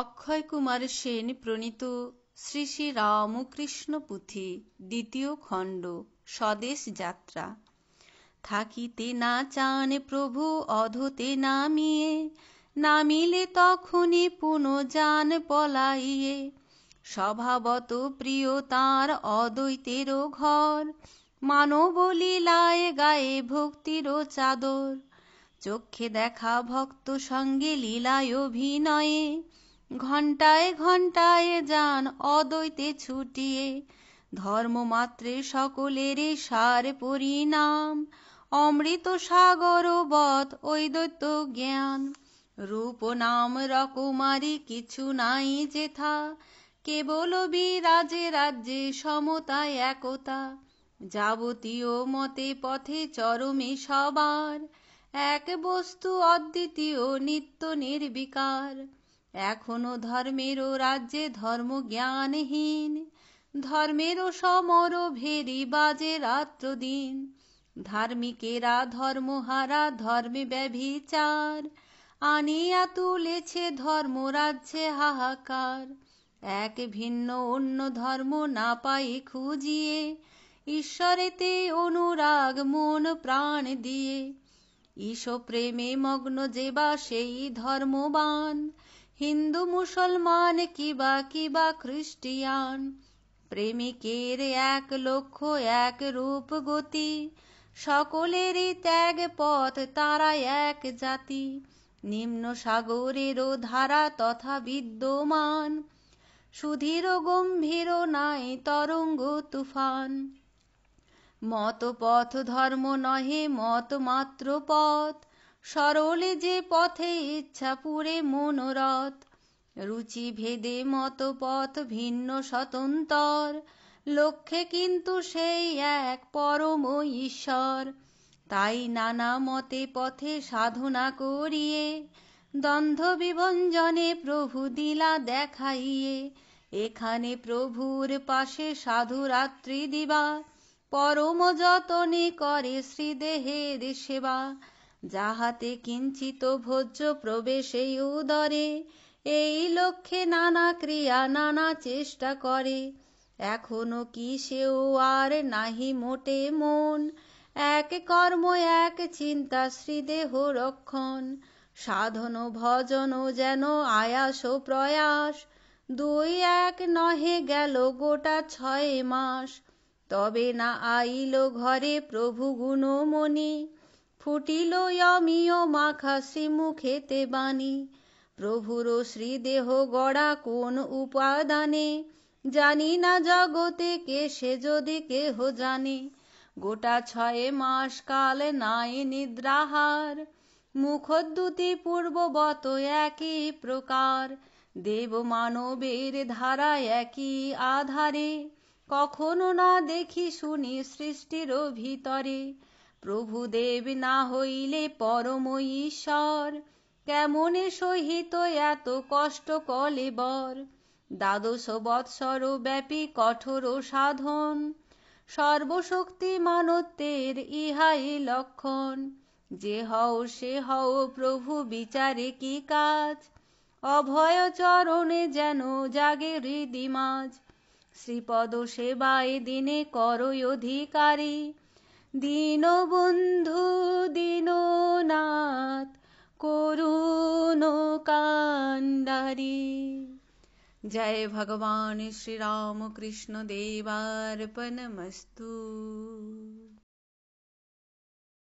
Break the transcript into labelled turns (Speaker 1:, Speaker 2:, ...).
Speaker 1: অক্ষয় কুমার সেন প্রণীত শ্রী শ্রী রামকৃষ্ণ পুঁথি দ্বিতীয় খণ্ড স্বদেশ যাত্রা থাকিতে না চান প্রভু অধতে নামিয়ে নামিলে তখনই পুনজান পলাইয়ে স্বভাবত প্রিয় তাঁর অদ্বৈতেরও ঘর মানবলীলায় গায়ে ভক্তিরও চাদর চক্ষে দেখা ভক্ত সঙ্গে লীলায় অভিনয়ে ঘণ্টায় ঘণ্টায় যান অদ্বৈতে ছুটিয়ে ধর্মমাত্রে সকলের সার পরিণাম অমৃত সাগর বধ দৈত্য জ্ঞান রূপ নাম রকমারি কিছু নাই যেথা কেবল বিরাজে রাজ্যে সমতা একতা যাবতীয় মতে পথে চরমে সবার এক বস্তু অদ্বিতীয় নিত্য নির্বিকার এখনো ধর্মেরও রাজ্যে ধর্ম জ্ঞানহীন ধর্মেরও সমর ভেরি বাজে রাত্র দিন ধার্মিকেরা ধর্মহারা ধর্মে ব্যভিচার আনিয়া তুলেছে ধর্ম রাজ্যে হাহাকার এক ভিন্ন অন্য ধর্ম না পাই খুঁজিয়ে ঈশ্বরেতে অনুরাগ মন প্রাণ দিয়ে ঈশ প্রেমে মগ্ন যেবা সেই ধর্মবান হিন্দু মুসলমান কিবা কিবা খ্রিস্টিয়ান প্রেমিকের এক লক্ষ্য এক রূপ গতি সকলেরই ত্যাগ পথ তারা এক জাতি নিম্ন সাগরেরও ধারা তথা বিদ্যমান সুধীর গম্ভীর নাই তরঙ্গ তুফান মত পথ ধর্ম নহে মত মাত্র পথ সরলে যে পথে ইচ্ছা পুরে মনোরথ রুচি ভেদে মত পথ ভিন্ন স্বতন্তর লক্ষ্যে কিন্তু সেই এক পরম ঈশ্বর তাই নানা মতে পথে সাধনা করিয়ে দ্বন্দ্ব বিভঞ্জনে প্রভু দিলা দেখাইয়ে এখানে প্রভুর পাশে সাধু রাত্রি দিবা পরম যতনে করে শ্রীদেহের সেবা যাহাতে কিঞ্চিত ভোজ্য প্রবেশেই উদরে এই লক্ষ্যে নানা ক্রিয়া নানা চেষ্টা করে এখনো কি সেও আর নাহি মোটে মন এক কর্ম এক চিন্তা শ্রীদেহ রক্ষণ সাধন ভজন যেন আয়াস প্রয়াস দুই এক নহে গেল গোটা ছয় মাস তবে না আইল ঘরে প্রভু গুণমণি ফুটিল অমিয় মাখাসি মুখেতে বাণী প্রভুর শ্রীদেহ গড়া কোন উপাদানে জানি না জগতে কে সে যদি কেহ জানে গোটা ছয়ে মাস কাল নাই নিদ্রাহার মুখদ্যুতি পূর্ববত একই প্রকার দেব মানবের ধারা একই আধারে কখনো না দেখি শুনি সৃষ্টির ভিতরে প্রভুদেব না হইলে পরম ঈশ্বর কেমনে সহিত এত কষ্ট কলেবর দ্বাদশ বৎসর ব্যাপী কঠোর সাধন সর্বশক্তি মানত্বের ইহাই লক্ষণ যে হও সে হও প্রভু বিচারে কি কাজ অভয় চরণে যেন জাগে হৃদিমাজ শ্রীপদ সেবায় দিনে করই অধিকারী দীনবন্ধু দীননাথ করুণ কাণ্ডারি जय भगवान् श्रीरामकृष्णदेवार्पणमस्तु